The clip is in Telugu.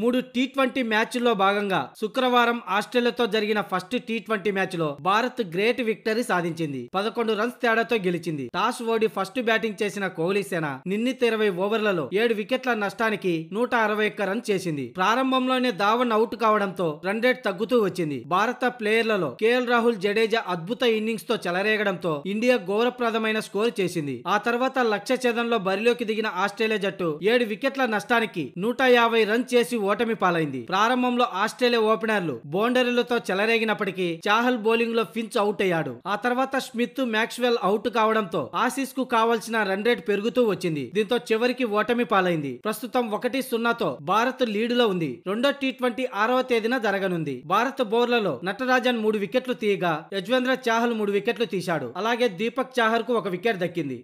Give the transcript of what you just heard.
మూడు టీ ట్వంటీ మ్యాచ్ల్లో భాగంగా శుక్రవారం ఆస్ట్రేలియాతో జరిగిన ఫస్ట్ టీ ట్వంటీ మ్యాచ్లో భారత్ గ్రేట్ విక్టరీ సాధించింది పదకొండు రన్స్ తేడాతో గెలిచింది టాస్ ఓడి ఫస్ట్ బ్యాటింగ్ చేసిన కోహ్లీ సేన నిన్నీత ఇరవై ఓవర్లలో ఏడు వికెట్ల నష్టానికి నూట అరవై ఒక్క రన్ చేసింది ప్రారంభంలోనే ధావన్ అవుట్ కావడంతో రన్ రేట్ తగ్గుతూ వచ్చింది భారత ప్లేయర్లలో కేఎల్ రాహుల్ జడేజా అద్భుత ఇన్నింగ్స్ తో చెలరేగడంతో ఇండియా గౌరవప్రదమైన స్కోర్ చేసింది ఆ తర్వాత లక్ష్య ఛేదంలో బరిలోకి దిగిన ఆస్ట్రేలియా జట్టు ఏడు వికెట్ల నష్టానికి నూట యాభై రన్ చేసి ఓటమి పాలైంది ప్రారంభంలో ఆస్ట్రేలియా ఓపెనర్లు బౌండరీలతో చెలరేగినప్పటికీ చాహల్ బౌలింగ్ లో ఫించ్ అవుట్ అయ్యాడు ఆ తర్వాత స్మిత్ మ్యాక్స్వెల్ అవుట్ కావడంతో ఆసీస్ కు కావాల్సిన రన్ రేట్ పెరుగుతూ వచ్చింది దీంతో చివరికి ఓటమి పాలైంది ప్రస్తుతం ఒకటి సున్నాతో భారత్ లో ఉంది రెండో టీ ట్వంటీ ఆరవ తేదీన జరగనుంది భారత్ బౌర్లలో నటరాజన్ మూడు వికెట్లు తీయగా యజ్వేంద్ర చాహల్ మూడు వికెట్లు తీశాడు అలాగే దీపక్ చాహర్ కు ఒక వికెట్ దక్కింది